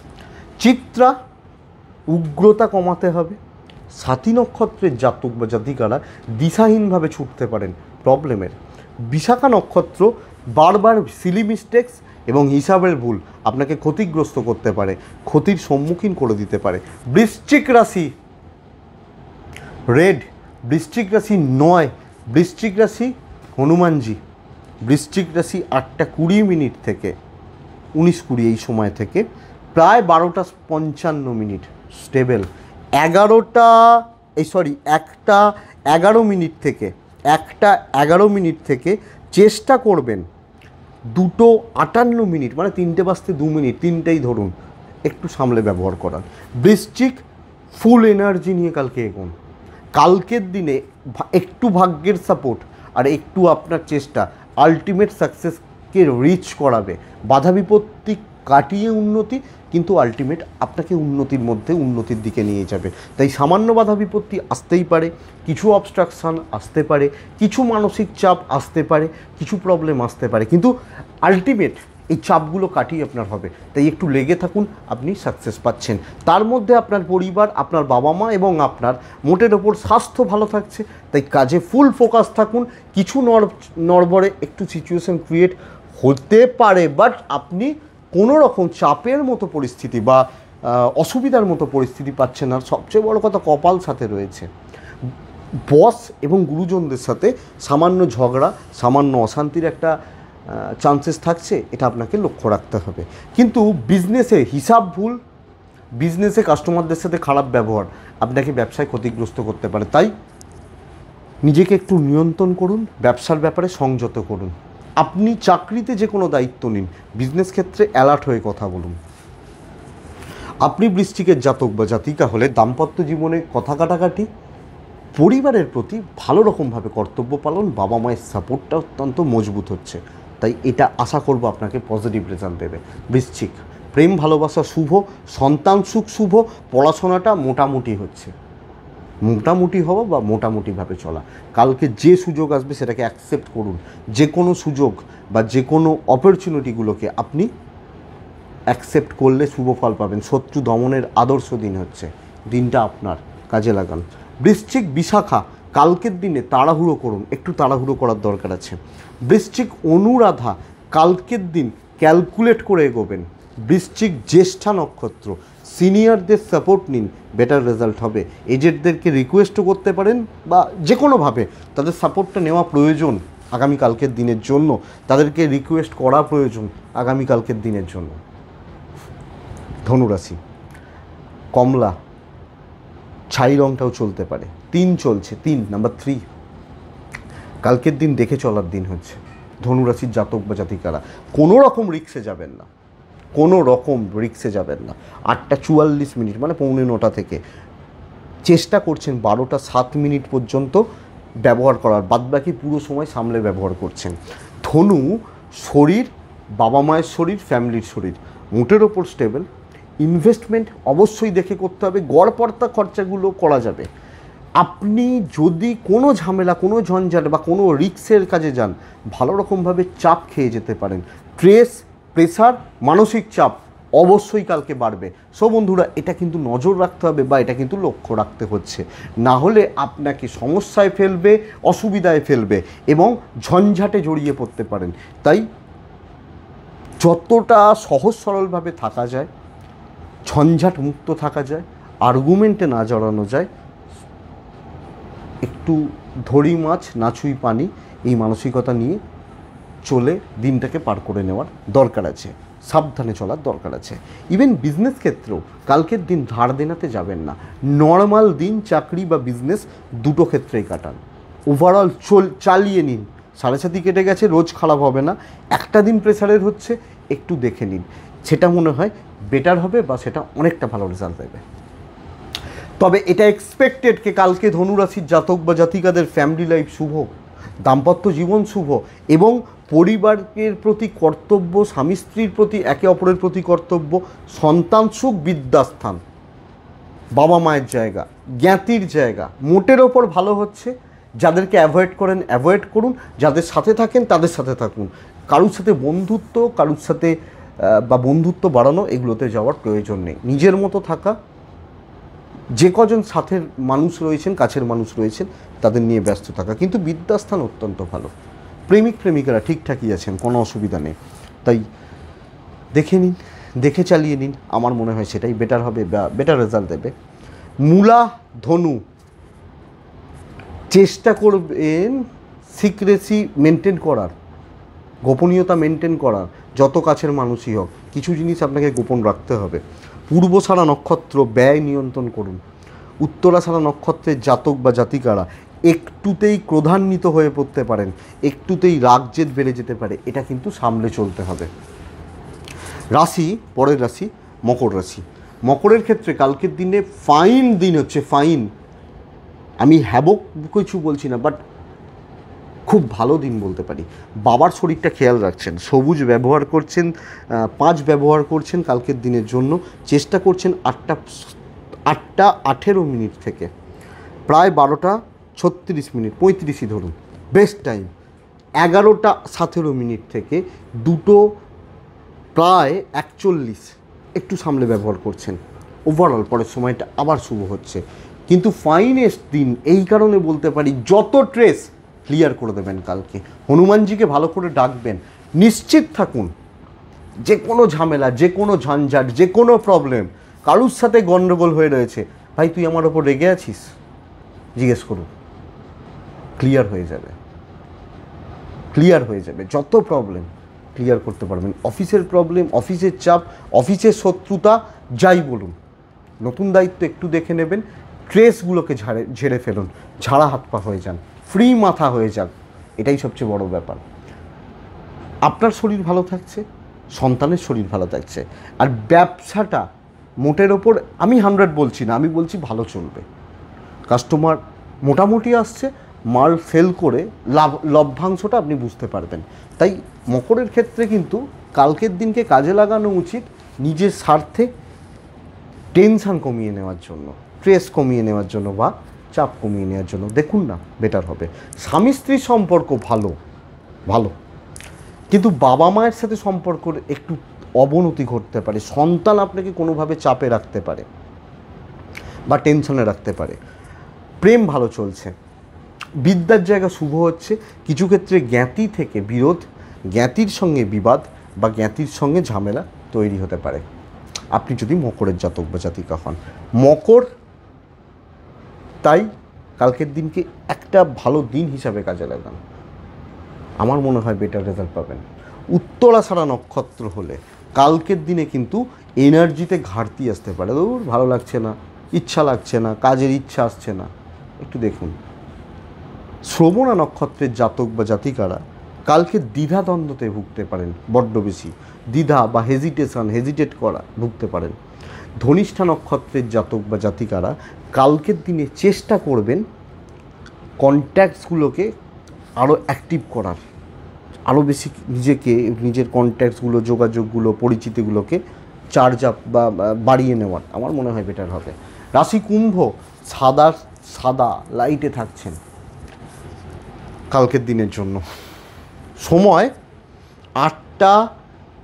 চিত্রা উগ্রতা কমাতে হবে সাতী নক্ষত্রের জাতক বা জাতিকারা দিশাহীনভাবে ছুটতে পারেন প্রবলেমের বিশাখা নক্ষত্র বারবার সিলি মিস্টেক্স এবং হিসাবের ভুল আপনাকে ক্ষতিগ্রস্ত করতে পারে ক্ষতির সম্মুখীন করে দিতে পারে বৃশ্চিক রাশি রেড বৃশ্চিক রাশি নয় বৃশ্চিক রাশি হনুমানজি বৃশ্চিক রাশি আটটা কুড়ি মিনিট থেকে উনিশ কুড়ি এই সময় থেকে প্রায় বারোটা পঞ্চান্ন মিনিট স্টেবেল এগারোটা এই সরি একটা এগারো মিনিট থেকে একটা এগারো মিনিট থেকে চেষ্টা করবেন দুটো আটান্ন মিনিট মানে তিনটে বাজতে দু মিনিট তিনটেই ধরুন একটু সামলে ব্যবহার করার বৃশ্চিক ফুল এনার্জি নিয়ে কালকে এগোন কালকের দিনে একটু ভাগ্যের সাপোর্ট আর একটু আপনার চেষ্টা আলটিমেট সাকসেসকে রিচ করাবে বাধা বিপত্তি কাটিয়ে উন্নতি কিন্তু আলটিমেট আপনাকে উন্নতির মধ্যে উন্নতির দিকে নিয়ে যাবে তাই সামান্য বাধা বিপত্তি আসতেই পারে কিছু অবস্ট্রাকশান আসতে পারে কিছু মানসিক চাপ আসতে পারে কিছু প্রবলেম আসতে পারে কিন্তু আলটিমেট এই চাপগুলো কাটিয়ে আপনার হবে তাই একটু লেগে থাকুন আপনি সাকসেস পাচ্ছেন তার মধ্যে আপনার পরিবার আপনার বাবা মা এবং আপনার মোটের ওপর স্বাস্থ্য ভালো থাকছে তাই কাজে ফুল ফোকাস থাকুন কিছু নড় নড়বড়ে একটু সিচুয়েশন ক্রিয়েট হতে পারে বাট আপনি কোনো রকম চাপের মতো পরিস্থিতি বা অসুবিধার মতো পরিস্থিতি পাচ্ছে না সবচেয়ে বড় কথা কপাল সাথে রয়েছে বস এবং গুরুজনদের সাথে সামান্য ঝগড়া সামান্য অশান্তির একটা চান্সেস থাকছে এটা আপনাকে লক্ষ্য রাখতে হবে কিন্তু বিজনেসে হিসাব ভুল বিজনেসে কাস্টমারদের সাথে খারাপ ব্যবহার আপনাকে ব্যবসায় ক্ষতিগ্রস্ত করতে পারে তাই নিজেকে একটু নিয়ন্ত্রণ করুন ব্যবসার ব্যাপারে সংযত করুন আপনি চাকরিতে যে কোনো দায়িত্ব নিন বিজনেস ক্ষেত্রে অ্যালার্ট হয়ে কথা বলুন আপনি বৃষ্টিকের জাতক বা জাতিকা হলে দাম্পত্য জীবনে কথা কাটাকাটি পরিবারের প্রতি ভালো রকমভাবে কর্তব্য পালন বাবা মায়ের সাপোর্টটা অত্যন্ত মজবুত হচ্ছে তাই এটা আশা করব আপনাকে পজিটিভ রেজাল্ট দেবে বৃশ্চিক প্রেম ভালোবাসা শুভ সন্তান সুখ শুভ পড়াশোনাটা মোটামুটি হচ্ছে মোটামুটি হওয়া বা মোটামুটিভাবে চলা কালকে যে সুযোগ আসবে সেটাকে অ্যাকসেপ্ট করুন যে কোনো সুযোগ বা যে কোনো অপরচুনিটিগুলোকে আপনি অ্যাকসেপ্ট করলে শুভ ফল পাবেন শত্রু দমনের আদর্শ দিন হচ্ছে দিনটা আপনার কাজে লাগান বৃশ্চিক বিশাখা কালকের দিনে তাড়াহুড়ো করুন একটু তাড়াহুড়ো করার দরকার আছে বৃশ্চিক অনুরাধা কালকের দিন ক্যালকুলেট করে এগোবেন বৃশ্চিক জ্যেষ্ঠা নক্ষত্র সিনিয়রদের সাপোর্ট নিন বেটার রেজাল্ট হবে এজেন্টদেরকে রিকোয়েস্টও করতে পারেন বা যে কোনোভাবে তাদের সাপোর্টটা নেওয়া প্রয়োজন আগামীকালকের দিনের জন্য তাদেরকে রিকোয়েস্ট করা প্রয়োজন আগামীকালকের দিনের জন্য ধনুরাশি কমলা ছাই রংটাও চলতে পারে তিন চলছে তিন নাম্বার থ্রি কালকের দিন দেখে চলার দিন হচ্ছে ধনুরাশির জাতক বা জাতিকারা কোনো রকম রিক্সে যাবেন না কোনো রকম রিক্সে যাবেন না আটটা চুয়াল্লিশ মিনিট মানে পৌনে নটা থেকে চেষ্টা করছেন বারোটা সাত মিনিট পর্যন্ত ব্যবহার করার বাদবাকি পুরো সময় সামলে ব্যবহার করছেন ধনু শরীর বাবা মায়ের শরীর ফ্যামিলির শরীর মুটের ওপর স্টেবল ইনভেস্টমেন্ট অবশ্যই দেখে করতে হবে গড়পর্তা খরচাগুলো করা যাবে আপনি যদি কোনো ঝামেলা কোনো ঝঞ্ঝাট বা কোনো রিক্সের কাজে যান ভালো রকমভাবে চাপ খেয়ে যেতে পারেন ট্রেস প্রেশার মানসিক চাপ অবশ্যই কালকে বাড়বে সো বন্ধুরা এটা কিন্তু নজর রাখতে হবে বা এটা কিন্তু লক্ষ্য রাখতে হচ্ছে না হলে আপনাকে সমস্যায় ফেলবে অসুবিধায় ফেলবে এবং ঝঞ্ঝাটে জড়িয়ে পড়তে পারেন তাই যতটা সহজ সরলভাবে থাকা যায় ঝঞ্ঝাট মুক্ত থাকা যায় আর্গুমেন্টে না জড়ানো যায় একটু ধরি মাছ নাচুই পানি এই মানসিকতা নিয়ে চলে দিনটাকে পার করে নেওয়ার দরকার আছে সাবধানে চলার দরকার আছে ইভেন বিজনেস ক্ষেত্রেও কালকের দিন ধার দেনাতে যাবেন না নর্মাল দিন চাকরি বা বিজনেস দুটো ক্ষেত্রেই কাটান ওভারঅল চল চালিয়ে নিন সাড়ে সাতি কেটে গেছে রোজ খারাপ হবে না একটা দিন প্রেসারের হচ্ছে একটু দেখে নিন সেটা মনে হয় বেটার হবে বা সেটা অনেকটা ভালো রেজাল্ট দেবে তবে এটা এক্সপেক্টেড কে কালকে ধনুরাশির জাতক বা জাতিকাদের ফ্যামিলি লাইফ শুভ দাম্পত্য জীবন শুভ এবং পরিবারের প্রতি কর্তব্য স্বামী স্ত্রীর প্রতি একে অপরের প্রতি কর্তব্য সন্তান সুখ বিদ্যাস্থান বাবা মায়ের জায়গা জ্ঞাতির জায়গা মোটের ওপর ভালো হচ্ছে যাদেরকে অ্যাভয়েড করেন অ্যাভয়েড করুন যাদের সাথে থাকেন তাদের সাথে থাকুন কারুর সাথে বন্ধুত্ব কারুর সাথে বা বন্ধুত্ব বাড়ানো এগুলোতে যাওয়ার প্রয়োজন নেই নিজের মতো থাকা যে কজন সাথের মানুষ রয়েছেন কাছের মানুষ রয়েছেন তাদের নিয়ে ব্যস্ত থাকা কিন্তু বিদ্যাস্থান অত্যন্ত ভালো প্রেমিক প্রেমিকারা ঠিকঠাকই আছেন কোনো অসুবিধা নেই তাই দেখে নিন দেখে চালিয়ে নিন আমার মনে হয় সেটাই বেটার হবে বা বেটার রেজাল্ট দেবে মূলা ধনু চেষ্টা করবেন সিক্রেসি মেনটেন করার গোপনীয়তা মেনটেন করার যত কাছের মানুষই হোক কিছু জিনিস আপনাকে গোপন রাখতে হবে পূর্ব সারা নক্ষত্র ব্যয় নিয়ন্ত্রণ করুন উত্তরা সারা নক্ষত্রের জাতক বা জাতিকারা একটুতেই ক্রোধান্বিত হয়ে পড়তে পারেন একটুতেই রাগ জেদ বেড়ে যেতে পারে এটা কিন্তু সামলে চলতে হবে রাশি পরের রাশি মকর রাশি মকরের ক্ষেত্রে কালকের দিনে ফাইন দিন হচ্ছে ফাইন আমি হ্যাবক কিছু বলছি না বাট খুব ভালো দিন বলতে পারি বাবার শরীরটা খেয়াল রাখছেন সবুজ ব্যবহার করছেন পাঁচ ব্যবহার করছেন কালকের দিনের জন্য চেষ্টা করছেন আটটা আটটা আঠেরো মিনিট থেকে প্রায় বারোটা ছত্রিশ মিনিট পঁয়ত্রিশই ধরুন বেস্ট টাইম এগারোটা সতেরো মিনিট থেকে দুটো প্রায় একচল্লিশ একটু সামলে ব্যবহার করছেন ওভারঅল পরের সময়টা আবার শুভ হচ্ছে কিন্তু ফাইনেস্ট দিন এই কারণে বলতে পারি যত ট্রেস ক্লিয়ার করে দেবেন কালকে হনুমানজিকে ভালো করে ডাকবেন নিশ্চিত থাকুন যে কোনো ঝামেলা যে কোনো ঝঞ্ঝাট যে কোনো প্রবলেম কারুর সাথে গণ্ডগোল হয়ে রয়েছে ভাই তুই আমার ওপর রেগে আছিস জিজ্ঞেস করুন ক্লিয়ার হয়ে যাবে ক্লিয়ার হয়ে যাবে যত প্রবলেম ক্লিয়ার করতে পারবেন অফিসের প্রবলেম অফিসের চাপ অফিসের শত্রুতা যাই বলুন নতুন দায়িত্ব একটু দেখে নেবেন ট্রেসগুলোকে ঝাড়ে ঝেড়ে ফেলুন ঝাড়া হাত পা হয়ে যান ফ্রি মাথা হয়ে যান এটাই সবচেয়ে বড় ব্যাপার আপনার শরীর ভালো থাকছে সন্তানের শরীর ভালো থাকছে আর ব্যবসাটা মোটের ওপর আমি হান্ড্রেড বলছি না আমি বলছি ভালো চলবে কাস্টমার মোটামুটি আসছে মাল ফেল করে লাভ লভ্যাংশটা আপনি বুঝতে পারবেন তাই মকরের ক্ষেত্রে কিন্তু কালকের দিনকে কাজে লাগানো উচিত নিজের স্বার্থে টেনশান কমিয়ে নেওয়ার জন্য স্ট্রেস কমিয়ে নেওয়ার জন্য বা চাপ কমিয়ে নেওয়ার জন্য দেখুন না বেটার হবে স্বামী স্ত্রী সম্পর্ক ভালো ভালো কিন্তু বাবা মায়ের সাথে সম্পর্কের একটু অবনতি ঘটতে পারে সন্তান আপনাকে কোনোভাবে চাপে রাখতে পারে বা টেনশনে রাখতে পারে প্রেম ভালো চলছে বিদ্যার জায়গা শুভ হচ্ছে কিছু ক্ষেত্রে জ্ঞাতি থেকে বিরোধ জ্ঞাতির সঙ্গে বিবাদ বা জ্ঞাতির সঙ্গে ঝামেলা তৈরি হতে পারে আপনি যদি মকরের জাতক বা জাতিকা হন মকর তাই কালকের দিনকে একটা ভালো দিন হিসাবে কাজে লাগান আমার মনে হয় বেটার রেজাল্ট পাবেন উত্তরা সারা নক্ষত্র হলে কালকের দিনে কিন্তু এনার্জিতে ঘাটতি আসতে পারে দৌড় ভালো লাগছে না ইচ্ছা লাগছে না কাজের ইচ্ছা আসছে না একটু দেখুন শ্রবণা নক্ষত্রের জাতক বা জাতিকারা কালকে দ্বিধাদ্বন্দ্বতে ভুগতে পারেন বড্ড বেশি দ্বিধা বা হেজিটেশন হেজিটেট করা ভুগতে পারেন ধনিষ্ঠা নক্ষত্রের জাতক বা জাতিকারা কালকের দিনে চেষ্টা করবেন কন্ট্যাক্টসগুলোকে আরও অ্যাক্টিভ করার আরও বেশি নিজেকে নিজের কন্ট্যাক্টসগুলো যোগাযোগগুলো পরিচিতিগুলোকে চার্জ আপ বা বাড়িয়ে নেওয়ার আমার মনে হয় বেটার হবে রাশি কুম্ভ সাদা সাদা লাইটে থাকছেন কালকের দিনের জন্য সময় আটটা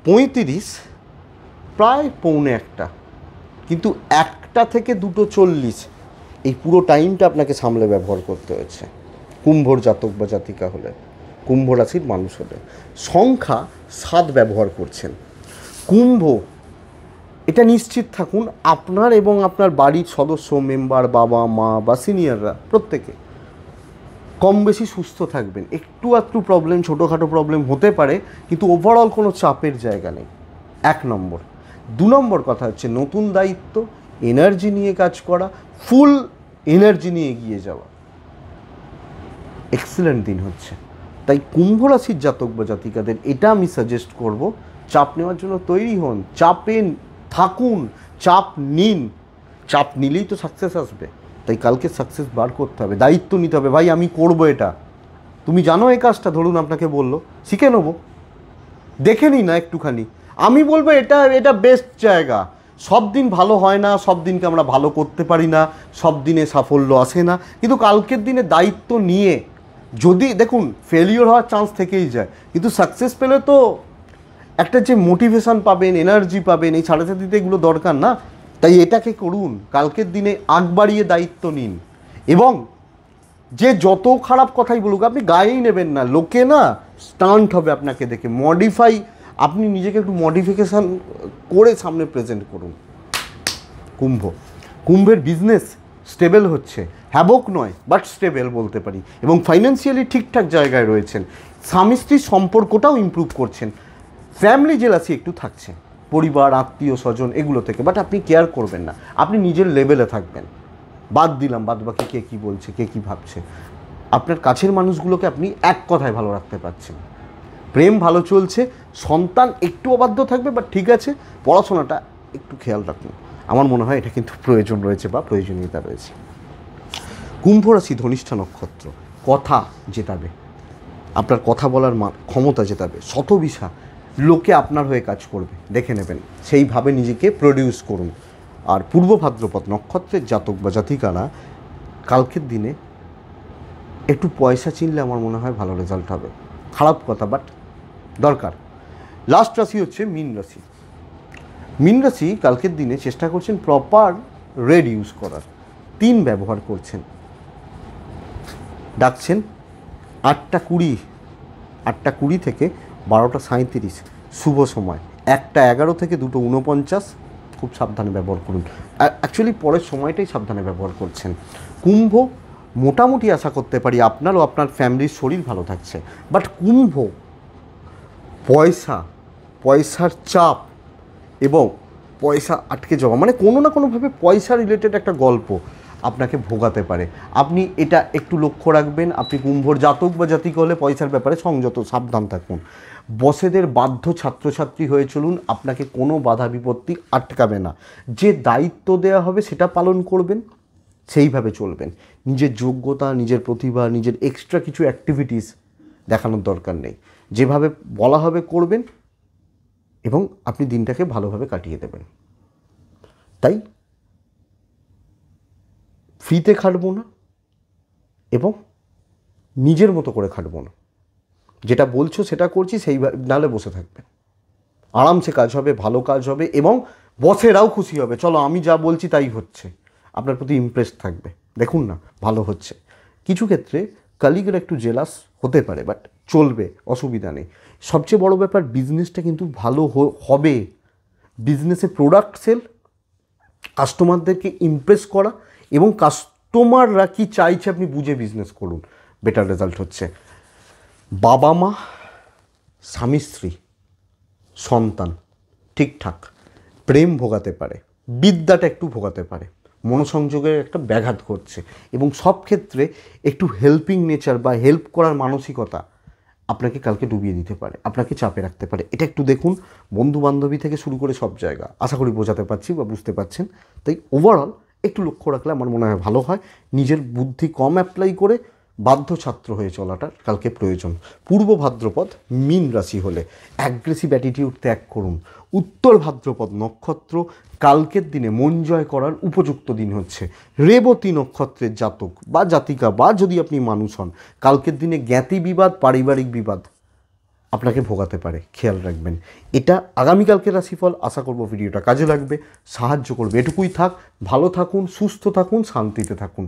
পঁয়ত্রিশ প্রায় পৌনে একটা কিন্তু একটা থেকে দুটো চল্লিশ এই পুরো টাইমটা আপনাকে সামলে ব্যবহার করতে হয়েছে কুম্ভর জাতক বা জাতিকা হলে কুম্ভ রাশির মানুষ হলে সংখ্যা সাত ব্যবহার করছেন কুম্ভ এটা নিশ্চিত থাকুন আপনার এবং আপনার বাড়ির সদস্য মেম্বার বাবা মা বা সিনিয়ররা প্রত্যেকে কম বেশি সুস্থ থাকবেন একটু আধটু প্রবলেম ছোটোখাটো প্রবলেম হতে পারে কিন্তু ওভারঅল কোনো চাপের জায়গা নেই এক নম্বর দু নম্বর কথা হচ্ছে নতুন দায়িত্ব এনার্জি নিয়ে কাজ করা ফুল এনার্জি নিয়ে এগিয়ে যাওয়া এক্সেলেন্ট দিন হচ্ছে তাই কুম্ভ রাশির জাতক বা জাতিকাদের এটা আমি সাজেস্ট করব চাপ নেওয়ার জন্য তৈরি হন চাপেন থাকুন চাপ নিন চাপ নিলেই তো সাকসেস আসবে তাই কালকে সাকসেস বার করতে হবে দায়িত্ব নিতে হবে ভাই আমি করব এটা তুমি জানো এই কাজটা ধরুন আপনাকে বললো শিখে নেবো দেখে নিই না একটুখানি আমি বলবো এটা এটা বেস্ট জায়গা সব দিন ভালো হয় না সব দিনকে আমরা ভালো করতে পারি না সব দিনে সাফল্য আসে না কিন্তু কালকের দিনে দায়িত্ব নিয়ে যদি দেখুন ফেলিওর হওয়ার চান্স থেকেই যায় কিন্তু সাকসেস পেলে তো একটা যে মোটিভেশান পাবেন এনার্জি পাবেন এই ছাড়া ছাড়িতে এগুলো দরকার না তাই এটাকে করুন কালকের দিনে আগ বাড়িয়ে দায়িত্ব নিন এবং যে যত খারাপ কথাই বলুক আপনি গায়েই নেবেন না লোকে না স্টান্ট হবে আপনাকে দেখে মডিফাই আপনি নিজেকে একটু মডিফিকেশান করে সামনে প্রেজেন্ট করুন কুম্ভ কুম্ভের বিজনেস স্টেবল হচ্ছে হ্যাবক নয় বাট স্টেবল বলতে পারি এবং ফাইন্যান্সিয়ালি ঠিকঠাক জায়গায় রয়েছেন স্বামী স্ত্রীর সম্পর্কটাও ইম্প্রুভ করছেন ফ্যামিলি জেলাসি একটু থাকছে পরিবার আত্মীয় স্বজন এগুলো থেকে বাট আপনি কেয়ার করবেন না আপনি নিজের লেভেলে থাকবেন বাদ দিলাম বাদ বাকি কে কী বলছে কে কী ভাবছে আপনার কাছের মানুষগুলোকে আপনি এক কথায় ভালো রাখতে পারছেন প্রেম ভালো চলছে সন্তান একটু অবাধ্য থাকবে বাট ঠিক আছে পড়াশোনাটা একটু খেয়াল রাখুন আমার মনে হয় এটা কিন্তু প্রয়োজন রয়েছে বা প্রয়োজনীয়তা রয়েছে কুম্ভ রাশি ধনিষ্ঠা নক্ষত্র কথা জেতাবে আপনার কথা বলার ক্ষমতা জেতাবে শতবিশা লোকে আপনার হয়ে কাজ করবে দেখে নেবেন সেইভাবে নিজেকে প্রডিউস করুন আর পূর্ব ভাদ্রপদ নক্ষত্রের জাতক বা জাতিকারা কালকের দিনে একটু পয়সা চিনলে আমার মনে হয় ভালো রেজাল্ট হবে খারাপ কথা বাট দরকার লাস্ট রাশি হচ্ছে মিন রাশি মিন রাশি কালকের দিনে চেষ্টা করছেন প্রপার রেড ইউজ করার তিন ব্যবহার করছেন ডাকছেন আটটা কুড়ি আটটা কুড়ি থেকে বারোটা সাঁত্রিশ শুভ সময় একটা এগারো থেকে দুটো উনপঞ্চাশ খুব সাবধানে ব্যবহার করুন অ্যাকচুয়ালি পরের সময়টাই সাবধানে ব্যবহার করছেন কুম্ভ মোটামুটি আশা করতে পারি আপনার ও আপনার ফ্যামিলির শরীর ভালো থাকছে বাট কুম্ভ পয়সা পয়সার চাপ এবং পয়সা আটকে যাওয়া মানে কোনো না কোনোভাবে পয়সা রিলেটেড একটা গল্প আপনাকে ভোগাতে পারে আপনি এটা একটু লক্ষ্য রাখবেন আপনি কুম্ভর জাতক বা জাতিক হলে পয়সার ব্যাপারে সংযত সাবধান থাকুন বসেদের বাধ্য ছাত্রছাত্রী হয়ে চলুন আপনাকে কোনো বাধা বিপত্তি আটকাবে না যে দায়িত্ব দেওয়া হবে সেটা পালন করবেন সেইভাবে চলবেন নিজের যোগ্যতা নিজের প্রতিভা নিজের এক্সট্রা কিছু অ্যাক্টিভিটিস দেখানোর দরকার নেই যেভাবে বলা হবে করবেন এবং আপনি দিনটাকে ভালোভাবে কাটিয়ে দেবেন তাই ফ্রিতে খাটবো না এবং নিজের মতো করে খাটবো না যেটা বলছো সেটা করছি সেই নালে বসে থাকবে আরামসে কাজ হবে ভালো কাজ হবে এবং বসেরাও খুশি হবে চলো আমি যা বলছি তাই হচ্ছে আপনার প্রতি ইমপ্রেস থাকবে দেখুন না ভালো হচ্ছে কিছু ক্ষেত্রে কালিগের একটু জেলাস হতে পারে বাট চলবে অসুবিধা নেই সবচেয়ে বড় ব্যাপার বিজনেসটা কিন্তু ভালো হবে বিজনেসে প্রোডাক্ট সেল কাস্টমারদেরকে ইমপ্রেস করা এবং কাস্টমাররা কী চাইছে আপনি বুঝে বিজনেস করুন বেটার রেজাল্ট হচ্ছে বাবা মা স্বামী স্ত্রী সন্তান ঠিকঠাক প্রেম ভোগাতে পারে বিদ্যাটা একটু ভোগাতে পারে মনোসংযোগের একটা ব্যাঘাত ঘটছে এবং সব ক্ষেত্রে একটু হেল্পিং নেচার বা হেল্প করার মানসিকতা আপনাকে কালকে ডুবিয়ে দিতে পারে আপনাকে চাপে রাখতে পারে এটা একটু দেখুন বন্ধু বান্ধবী থেকে শুরু করে সব জায়গা আশা করি বোঝাতে পারছি বা বুঝতে পারছেন তাই ওভারঅল একটু লক্ষ্য রাখলে আমার মনে হয় ভালো হয় নিজের বুদ্ধি কম অ্যাপ্লাই করে বাধ্য ছাত্র হয়ে চলাটার কালকে প্রয়োজন পূর্ব ভাদ্রপদ মিন রাশি হলে অ্যাগ্রেসিভ অ্যাটিটিউড ত্যাগ করুন উত্তর ভাদ্রপদ নক্ষত্র কালকের দিনে মন জয় করার উপযুক্ত দিন হচ্ছে রেবতী নক্ষত্রের জাতক বা জাতিকা বা যদি আপনি মানুষ হন কালকের দিনে জ্ঞাতি বিবাদ পারিবারিক বিবাদ আপনাকে ভোগাতে পারে খেয়াল রাখবেন এটা আগামীকালকে রাশিফল আশা করব ভিডিওটা কাজে লাগবে সাহায্য করবে এটুকুই থাক ভালো থাকুন সুস্থ থাকুন শান্তিতে থাকুন